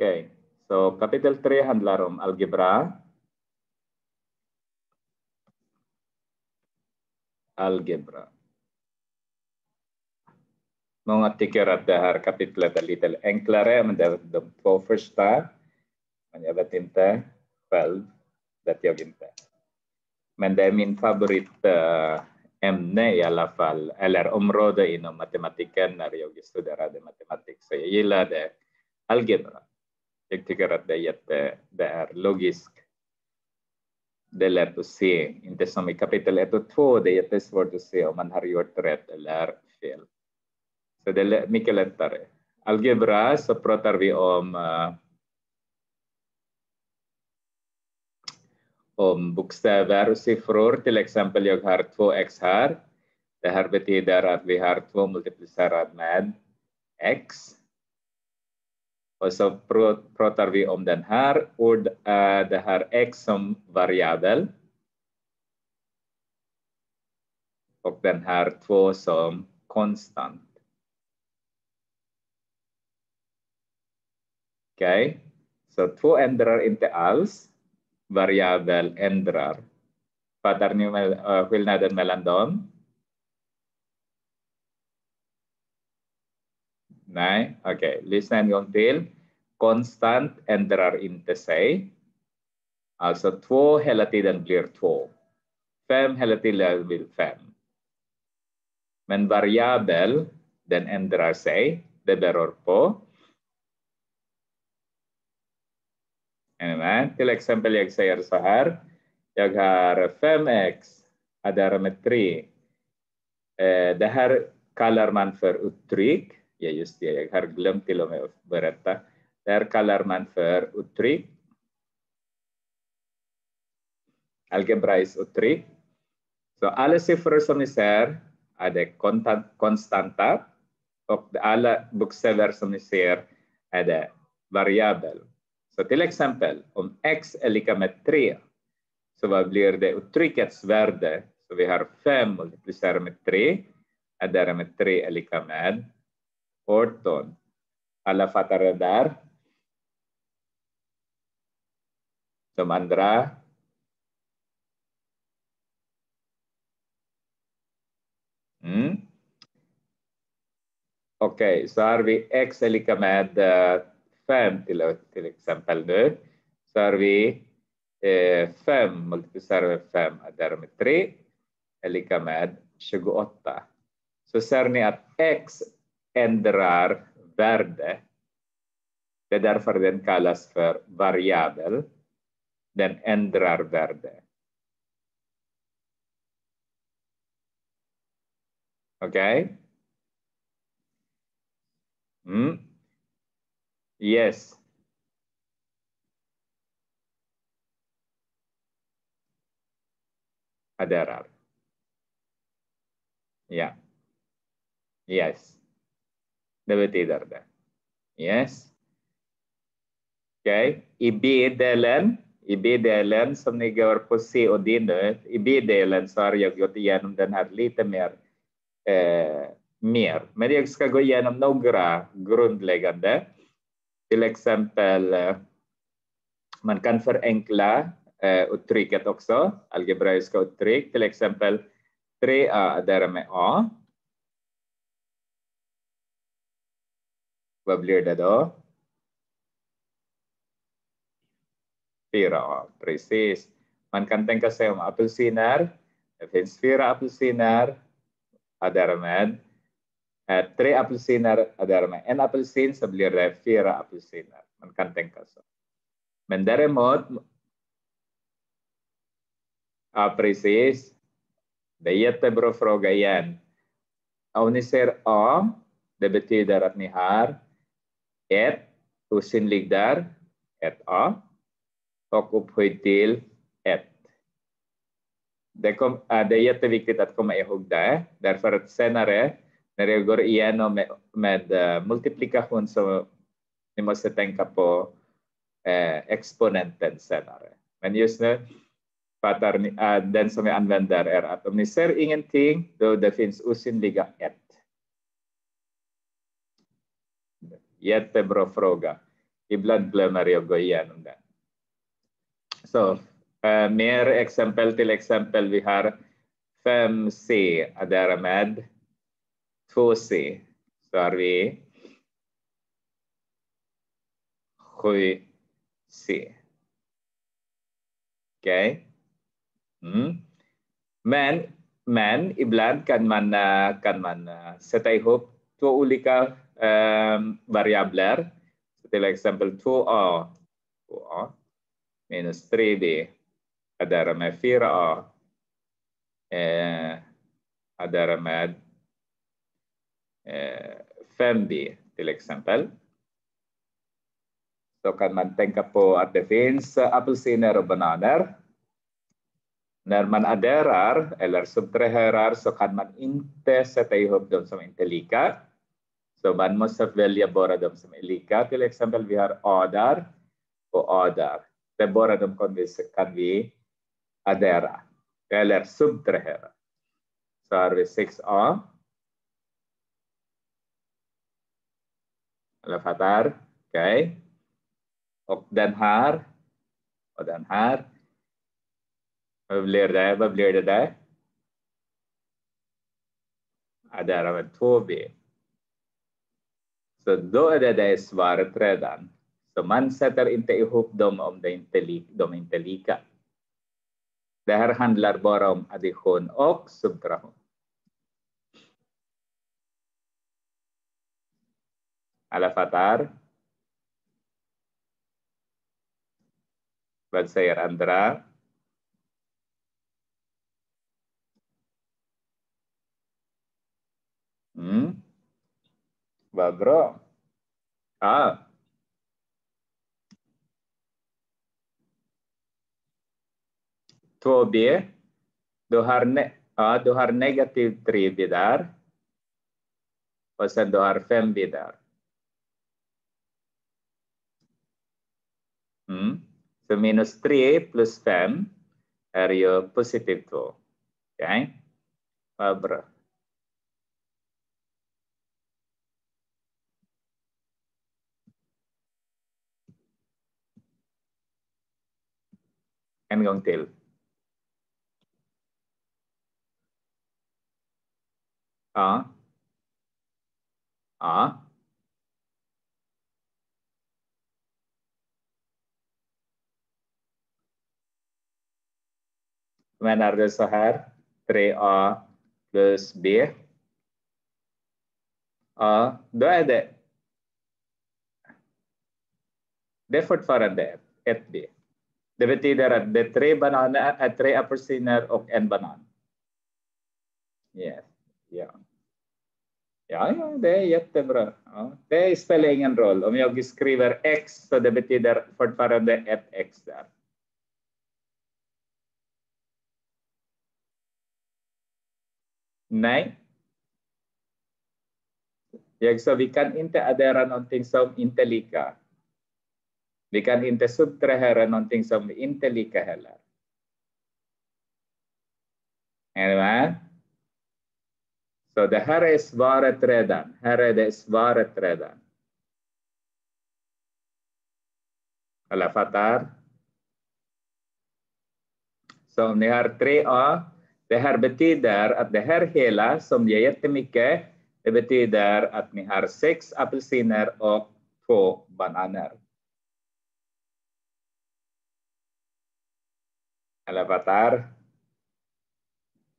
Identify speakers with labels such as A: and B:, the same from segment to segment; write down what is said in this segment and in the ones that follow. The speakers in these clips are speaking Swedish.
A: Okay, so capital 3 handlar om algebra. Algebra. Många tycker att det här kapitlet är lite enklare, men det är de två första. Men jag vet inte själv, vet jag inte. Men det är min favoritämne i uh, eh, alla fall, eller område inom matematiken när jag studerade matematik, så jag gillade eh. algebra jag tycker att det är, jätte, det är logiskt. Det är lätt att se, inte som i kapitel 1 och 2, det är jättesvårt att se om man har gjort rätt eller fel. Så det är mycket lättare. Algebra så pratar vi om uh, om bokstäver och siffror. Till exempel, jag har 2x här. Det här betyder att vi har 2 multiplicerat med x. Och så pratar vi om den här ord, eh, det här x som variabel. Och den här två som konstant. Okej, okay. så två ändrar inte alls. Variabel ändrar. Fattar ni eh, skillnaden mellan dem? Nej, okej. Okay. Lyssna en gång till. Konstant ändrar inte sig. Alltså två hela tiden blir två. Fem hela tiden blir fem. Men variabel, den ändrar sig. Det beror på. Amen. Till exempel, jag säger så här. Jag har 5x, adderar med 3. Eh, det här kallar man för uttryck. Ja, just det. Jag har glömt till och med att berätta. Det här kallar man för uttryck. Algebraiskt uttryck. Så alla siffror som ni ser är det konstanta och alla bokstäver som ni ser är det variabel. Så till exempel om x är lika med 3, så vad blir det uttryckets värde? Så vi har 5 multiplicerat med 3, är därmed 3 är lika med 18. Alla fattar det där? De andra? Mm. Okej, okay, så har vi x är lika med 5 eh, till, till exempel nu. Så har vi 5 eh, multiplicerat med 5 därmed 3 är lika med 28. Så ser ni att x ändrar värde. Det är därför den kallas för variabel. Den ändrar värde. Okej? Okay? Mm. Yes. Ada Ya. Yeah. Yes. nevetéderben. Yes? Okay? Ibédelen, ibédelen som ni går på C och D nu, ibédelen så har jag gått igenom den här lite mer, eh, mer. Men jag ska gå igenom några grundläggande. Till exempel, eh, man kan förenkla eh, uttrycket också, algebraiska uttryck, till exempel 3A där med A. Babbliododo. Fira, oh, precis. Man kan tänka sig om apelsiner. Det finns fyra apelsiner. Och därmed tre apelsiner och därmed en apelsin så blir det fyra apelsiner. Man kan tänka så. Men däremot, ja precis, det är jättebra fråga igen. Om ni ser A, det betyder att ni ett, Husen ligger där, 1A. Och upphöjt till 1. Det, kom, ah, det är jätteviktigt att komma ihåg det, därför att senare när jag går igenom med, med uh, multiplikation så ni måste tänka på uh, exponenten senare. Men just nu fattar ni, uh, den som jag använder är att om ni ser ingenting, då det finns osynliga 1. Jättebra fråga. Ibland glömmer jag gå igenom den. Så eh, mer exempel, till exempel vi har 5C därmed 2C så har vi 7C. Okej? Okay. Mm. Men, men ibland kan man, eh, kan man eh, sätta ihop två olika Ehm, variabler. till exempel 2a, 2a minus 3b adderar med 4a eh, adderar med eh, 5b till exempel. Så kan man tänka på att det finns apelsiner och bananer. När man adderar eller subtraherar så kan man inte sätta ihop dem som inte är lika. Så man måste välja bara de som är lika. Till exempel vi har A där och adar. Det är bara de kan vi, kan vi addera eller subtrahera. Så har vi 6a. Eller fattar? Okej. Okay. Och den här och den här. Vad blir det? Vad blir det där? Addera med 2b. Så då är det, det svaret redan. Så man sätter inte ihop dem om de inte, de inte är lika. Det här handlar bara om addition och subtraktion. Alla fattar? Vad säger andra? Mm. Vad bra. Ah. Två B. Du har, ne ah, du har negativ 3B där. Och sen du har 5B där. Mm. Så minus 3 plus 5 är ju positiv 2. Okej? Okay? Vad bra. and Gangtel. A, A, When are the her? 3A plus B. A, döde. Det är fortfarande ett B. Det betyder att det är tre bananer, tre apelsiner och en banan. Yes. Ja. Ja, ja, det är jättebra. Ja. Det spelar ingen roll. Om jag skriver x så det betyder fortfarande ett x där. Nej. Jag sa vi kan inte addera någonting som inte är lika. Vi kan inte subtrahera någonting som inte är lika heller. Är ni med? Så det här är svaret redan. Här är det svaret redan. Alla fattar? Så om ni har 3 A, det här betyder att det här hela som ger jättemycket, det betyder att ni har sex apelsiner och två bananer. eller vad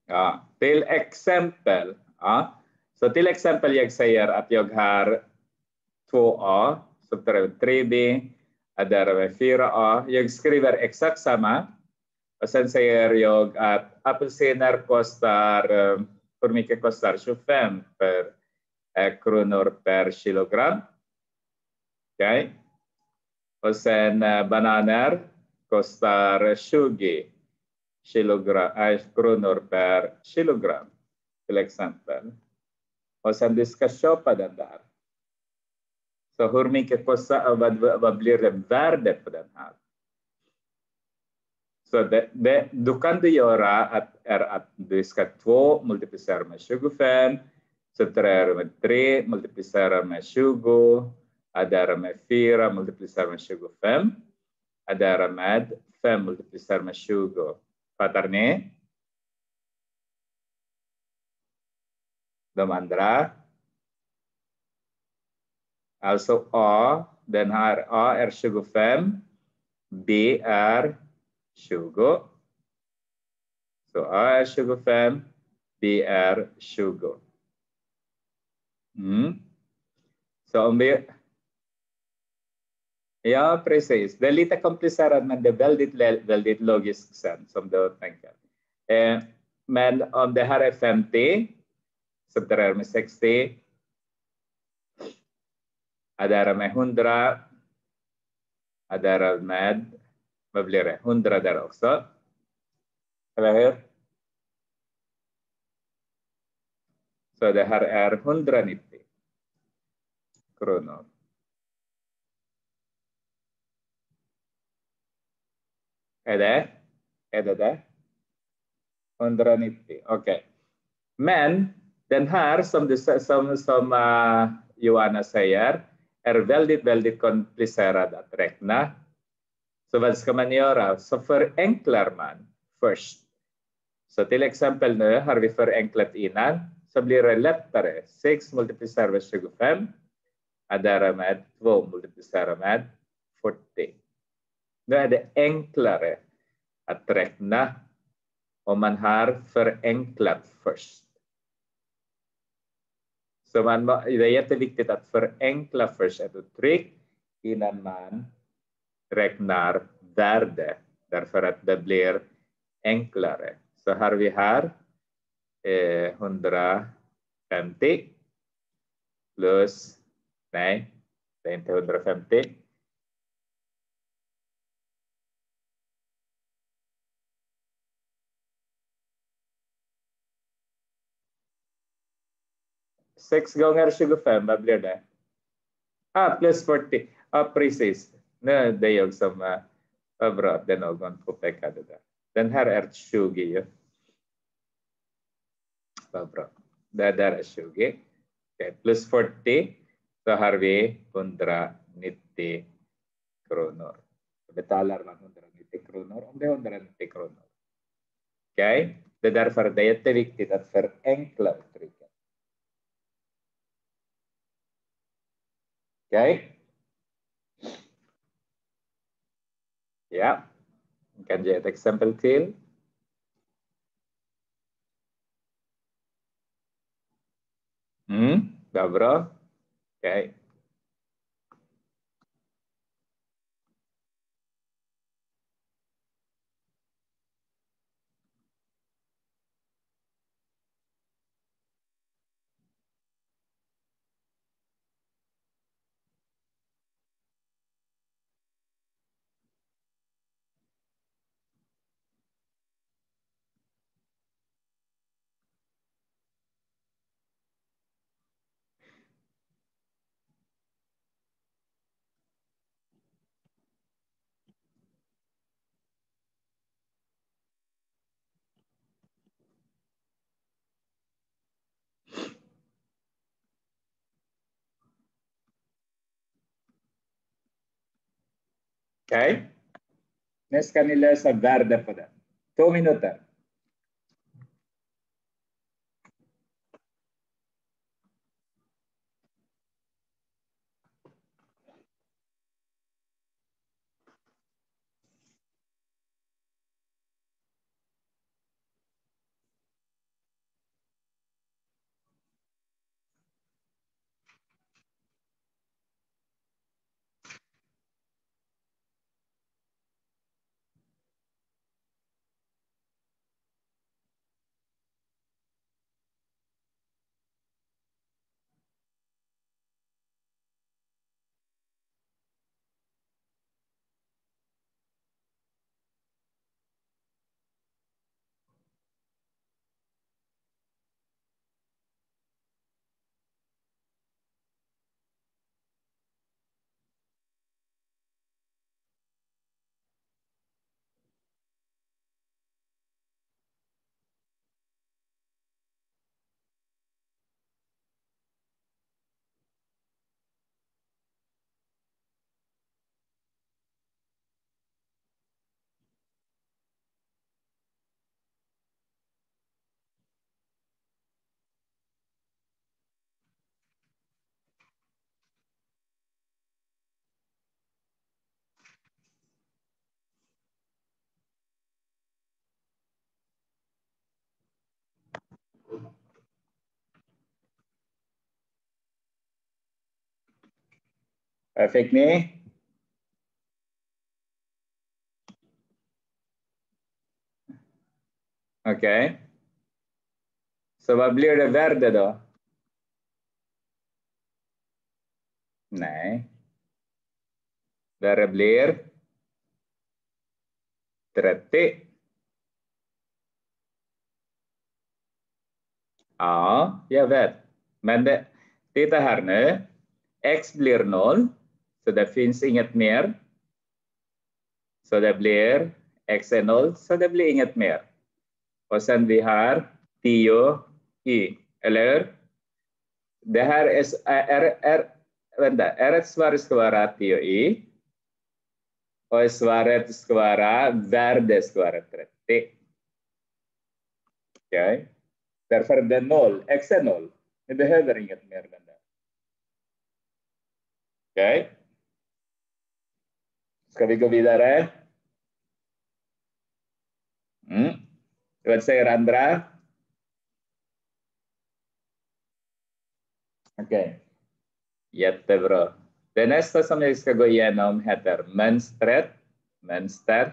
A: Ja, till exempel. Ja. Så till exempel jag säger att jag har 2A, så 3B, där 4A. Jag skriver exakt samma. Och sen säger jag att apelsiner kostar, eh, hur mycket kostar 25 per, eh, kronor per kilogram. Okej. Okay. Och sen eh, bananer kostar 20 kilogram, eh, kronor per kilogram till exempel. Och sen du ska köpa den där. Så hur mycket kostar, vad, vad blir det värde på den här? Så det, det, då kan du göra att, är att du ska 2 multiplicera med 25, subtrahera med 3, multiplicera med 20, addera med 4, multiplicera med 25, addera med 5, multiplicera med 20. patarne domandra also o dan har o r sugu fem b r sugu so o r sugu fem b r sugu hmm so ambil Ja, precis. Det är lite komplicerat, men det är väldigt, väldigt logiskt sen som du tänker. Eh, men om det här är 50, subtraherar med 60, adderar med 100, adderar med, vad blir det, 100 där också. Eller hur? Så det här är 190 kronor. Är det? Är det det? 190, okej. Okay. Men den här som, som, som uh, äh, Joanna säger är väldigt, väldigt komplicerad att räkna. Så vad ska man göra? Så förenklar man först. Så till exempel nu har vi förenklat innan, så blir det lättare. 6 multiplicerat med 25 är därmed 2 multiplicerat med 40. Nu är det enklare att räkna om man har förenklat först. Så man, det är jätteviktigt att förenkla först ett uttryck innan man räknar värde, därför att det blir enklare. Så har vi här eh, 150 plus, nej, det är inte 150, 6 gånger 25, vad blir det? Ah, plus 40. Ah, precis. Nu, det är jag som uh, var bra att någon påpekade det. Den här är 20 ju. Vad bra. Det där är 20. Okay. Plus 40, så har vi 190 kronor. Så betalar man 190 kronor om det är 190 kronor. Okej, okay. det är därför det är jätteviktigt att förenkla uttrycket. Okay. Yeah. Kan get example till. Hmm, Gabra. Okay. Okay? Next kanila sa Verde po da. 2 minuta. fick ni. Okej. Okay. Så vad blir det värde då? Nej. Värde blir 30. Ja, jag vet. Men det, titta här nu. X blir noll. Så det finns inget mer. Så det blir x är 0, så det blir inget mer. Och sen vi har 10 Y, eller hur? Det här är, är, är, vänta, är ett svar ska vara 10 Y. Och svaret ska vara, värde ska vara 30. Okej? Okay. Därför det är 0, x är 0. Ni behöver inget mer än det. Okej? Okay. Ska vi gå vidare? Mm. Vad säger andra? Okej, ya, okay. jättebra. Det nästa som jag ska gå igenom heter mönstret. Mönster.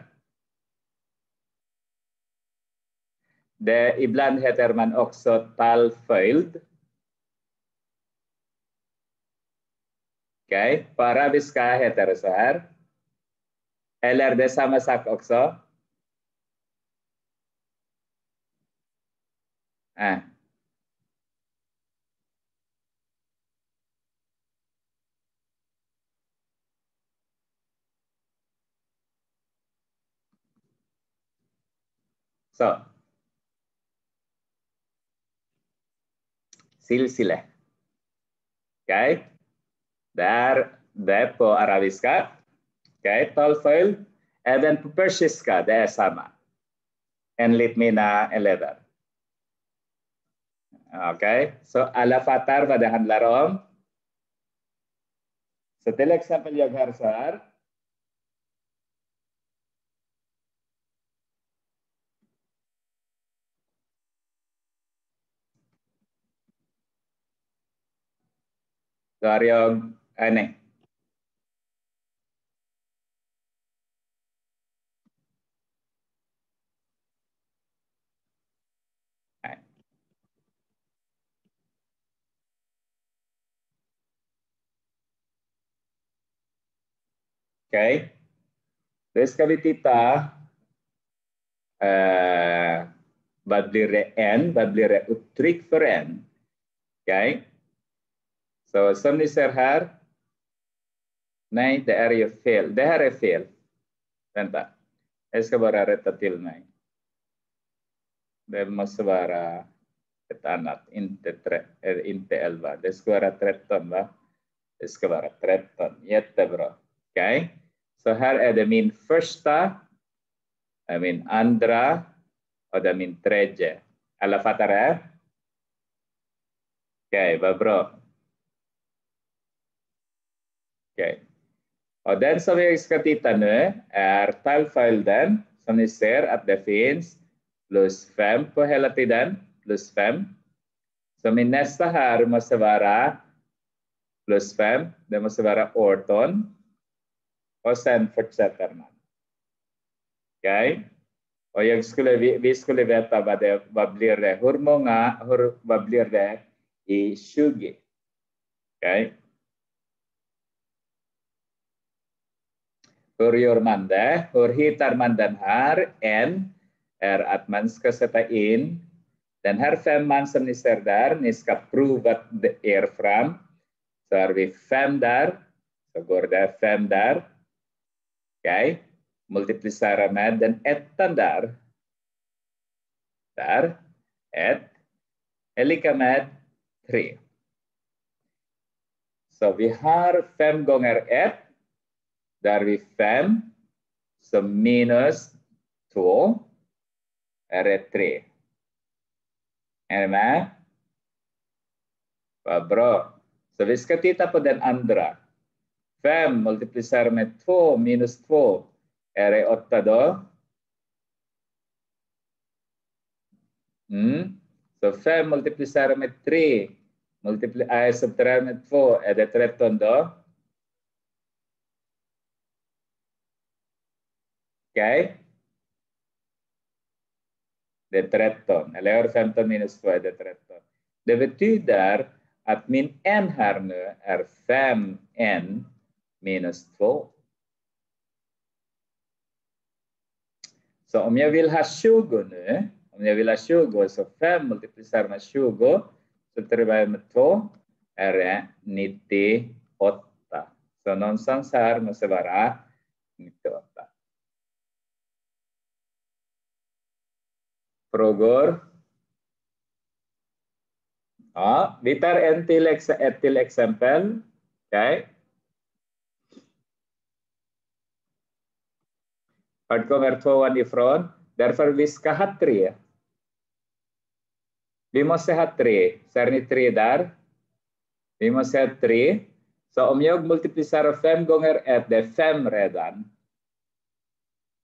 A: Det, ibland heter man också talföljd. Okej, parabiska heter så här. Ellerde samasak också. Eh. Så. Silsile. Okay. Där, det er på arabiska. Okay, Talfail, and then Persiska, ka, are sama. And Litmina 11. Okay, so Alafatar pada Larom. So till example Yaghar Sar. Garyog, aneh. Okej? Okay? ska vi titta. Uh, vad blir det en? Vad blir det uttryck för en? Okej? Okay? Så som ni ser här. Nej, det är ju fel. Det här är fel. Vänta. Jag ska bara rätta till mig. Det måste vara ett annat, inte, tre, eh, inte 11. Det ska vara 13, va? Det ska vara 13. Jättebra okay. så här är det min första, min andra och det är min tredje. Alla fattar det? Okej, okay, vad bra. Okay. Och den som vi ska titta nu är talföljden som ni ser att det finns plus fem på hela tiden, plus fem. Så min nästa här måste vara plus fem, det måste vara 18 och sen fortsätter man. Okej? Okay? Och jag skulle, vi, skulle veta vad, det, vad blir det, hur många, hur, vad blir det i 20? Okej? Okay? Hur gör man det? Hur hittar man den här? En är att man ska sätta in den här femman som ni ser där. Ni ska prova er fram. Så har vi fem där. Så går det fem där. Okej, okay. multiplicera med den ettan där. Där, ett är lika med tre. Så vi har fem gånger ett, där vi fem, så minus två är det tre. Är ni med? Vad bra. Så vi ska titta på den andra. 5 multiplicerar med 2 minus 2 är det 8 då. Mm. Så 5 multiplicerar med 3 multiplicerar äh, subtraherar med 2 är det 13 då. Okej. Okay. Det är 13, eller hur? 15 minus 2 är det 13. Det betyder att min n här nu är 5n minus 2. Så om jag vill ha 20 nu, om jag vill ha 20, så 5 multiplicerar med 20, så 3 med 2 är det 98. Så någonstans här måste vara 98. Frågor? Ja, vi tar en till, ett till exempel. Okay. Vart kommer tvåan ifrån. Därför vi ska ha tre. Vi måste ha tre. Ser ni tre där? Vi måste ha tre. Så om jag multiplicerar fem gånger ett, det är fem redan.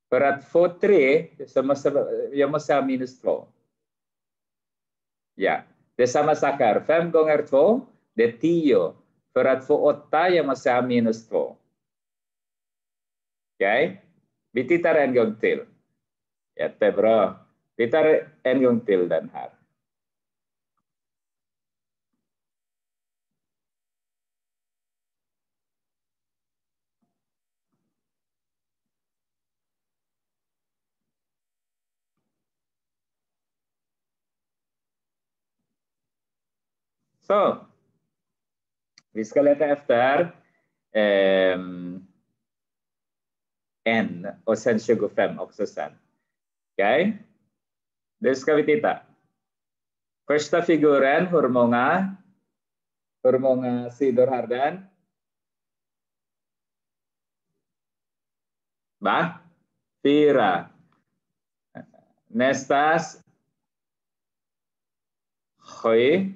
A: För att få tre, så måste, jag måste ha minus två. Ja, det är samma sak här. Fem gånger två, det är tio. För att få åtta, jag måste ha minus två. Okej? Okay? Vi tittar en gång till. Jättebra. Vi tar en gång till den här. Så. Vi ska leta efter um, N, o sugar fam, oksosan. Okay? sekali kita. Questa figuren, hormonga, hormonga sidor hardan. Ba? Pira. Nestas. Hoi.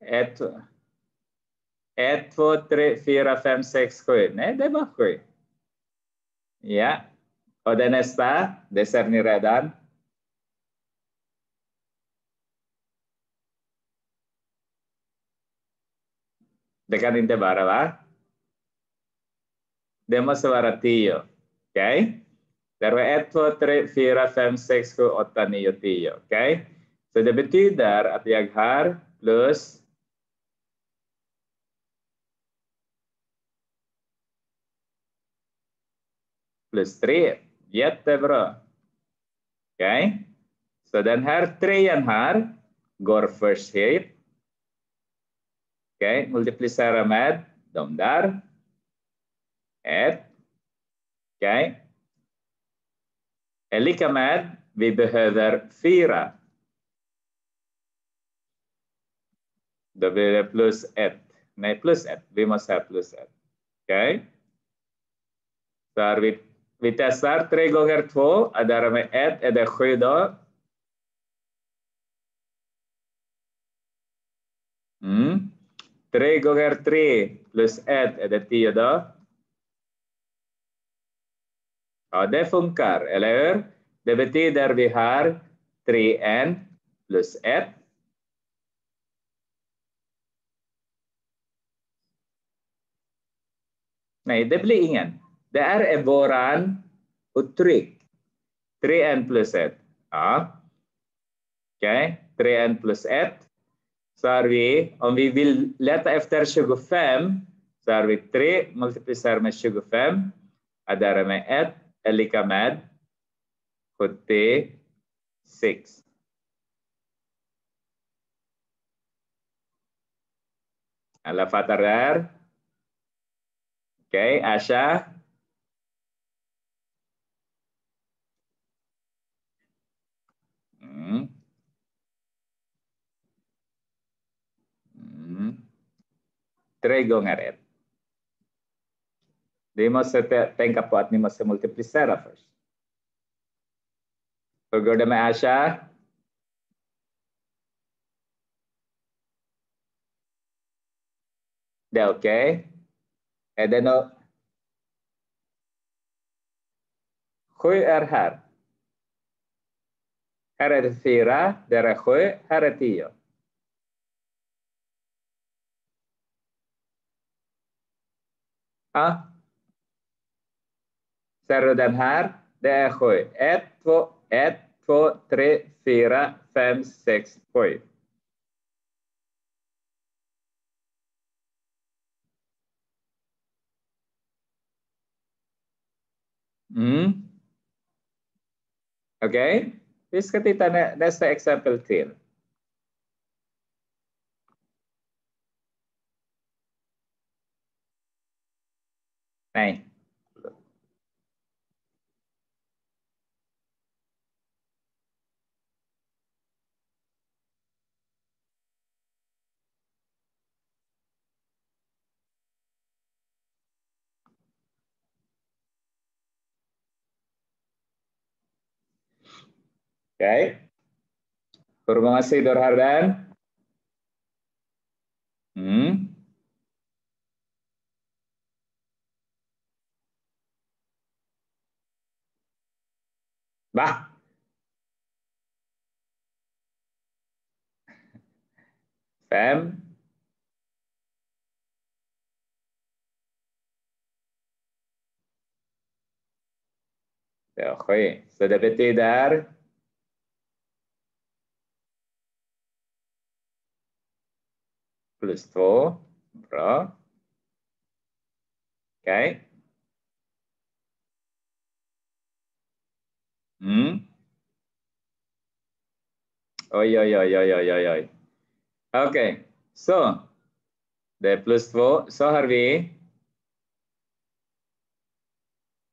A: Et 1, 2, 3, 4, 5, 6, Ne, diba, kuy? Ja. odanesta, den nästa, det ser ni redan. Det kan inte vara, va? Det måste vara 10. Okej? Okay? Där var 1, 2, 3, 4, 5, 6, 7, 8, 9, 10. Okej? Okay? Så det betyder att jag har plus plus 3. Jättebra. Okej? Okay. Så den här trean här går först hit. Okej, okay. multiplicera med de där. Ett. Okej. Okay. Är lika med, vi behöver fyra. Då blir det plus ett. Nej, plus ett. Vi måste ha plus ett. Okej? Okay. Så har vi vi testar tre gånger två är därmed ett är det sju dagar. Mm. Tre gånger tre plus ett är det tio dagar. Ja, det funkar, eller hur? Det betyder vi har 3n plus 1. Nej, det blir ingen. Daarboven er utrik. 3n plus 8. Uh, okay, 3n plus 8. Sorry, and we, will let after sugar så Sorry, vi 3 multiplicerar er med 25. Addar med 1 är lika med 76. Alla fattar okay, Asha? 3 gånger 1. se måste e tänka på att ni måste multiplicera first. Hur går det med Asha? De Okay. Är det något? Sju är här. Här är Ja. Ser du den här? Det är sju. Ett, två, ett, två, tre, fyra, fem, sex, sju. Mm. Okej, okay. vi ska titta nä nästa exempel till. này Oke. Okay. Terima kasih Dorhardan. Hardan. Hmm. Va. Fem. خیلی صدا در پلستو برا اوکی Hmm? Oh ya ya ya ya ya ya. Okay, so the plus 2. So har vi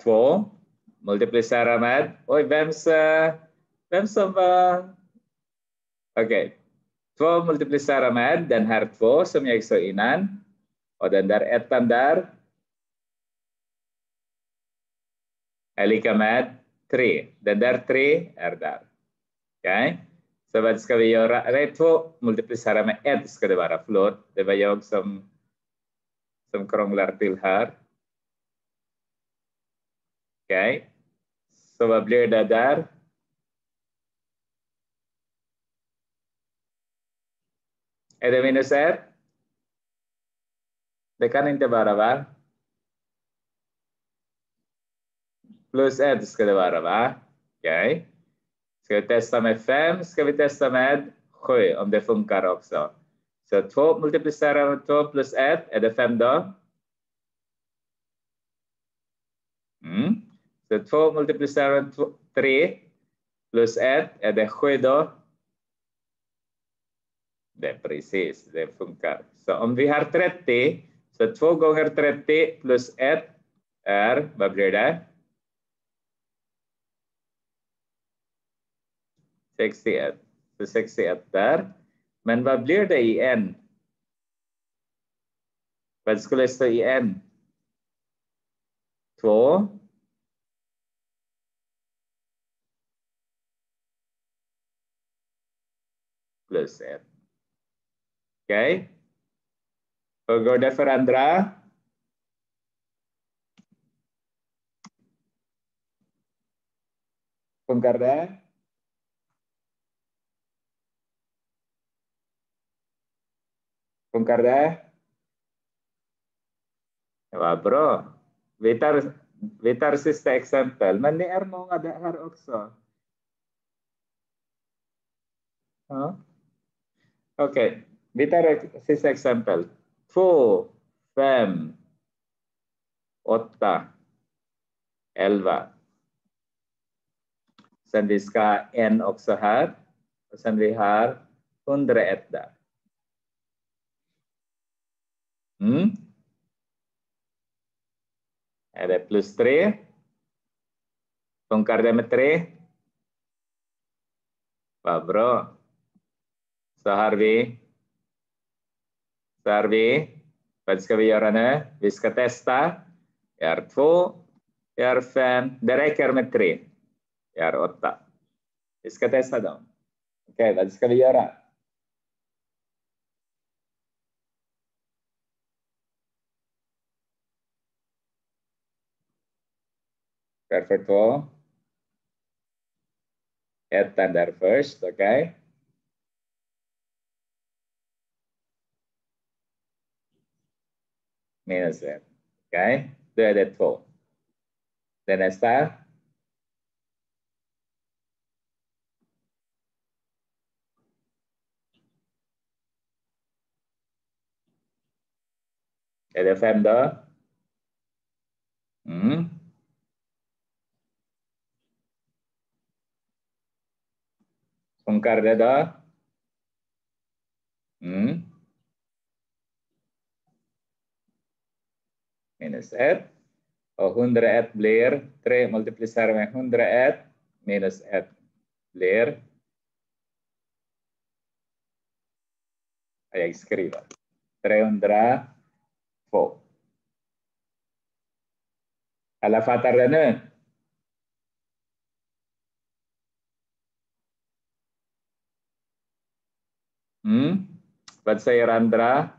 A: 2 multiplicerar mad. Oj, vems, vem som Oke, Okay. 2 multiplicerar med den här 2 som jag sa innan. Och den där ettan där är 3. Den där 3 är där. Okay? Så vad ska vi göra? Nej, 2 multiplicerat med 1 ska det vara. Förlåt, det var jag som, som krånglar till här. Okej. Okay. Så vad blir det där? Är det minus R? Det kan inte vara, va? plus ett ska det vara, va? Okej. Okay. Ska vi testa med fem ska vi testa med sju om det funkar också. Så två multiplicerar med 2 plus ett, är det fem då? Mm. Så 2 multiplicerar med 3 plus ett, är det sju då? Det är precis, det funkar. Så om vi har 30, så två gånger 30 plus ett, är, vad blir det? 61. Så 61 där. Men vad blir det i n? Vad skulle stå i n? 2. Plus 1. Okej. Okay. Hur går det för andra? Funkar det? Bongkar deh. Ja, bra. Vi tar, vi tar sista exempel, men det är många det här också. Okej, okay. vi tar ett sista exempel. Två, fem, åtta, elva. Sen vi ska en också här. Och sen vi har 101 där. Mm. Är det plus tre? Funkar det med tre? Vad bra. Så har vi. Så har vi. Vad ska vi göra nu? Vi ska testa. Vi har två, vi har fem. Det räcker med tre. Vi har åtta. Vi ska testa dem. Okej, okay, vad ska vi göra? Perfect form. Add standard first, okay? Minus that, okay? Do that form. Then I start. At the fender. Mm -hmm. Concorda dada Hmm? Minus 1. 100 101 blir 3 multipliserer 100 101 minus 1 blir Jeg skriver 302. Alla fattar det nu? Hmm? Let's say, Randra,